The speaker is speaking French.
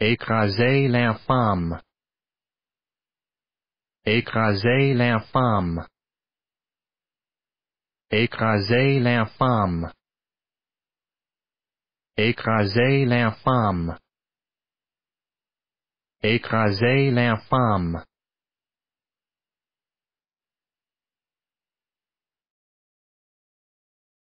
Écraser l'infâme. Écraser l'infâme. Écraser l'infâme. Écraser l'infâme. Écraser l'infâme.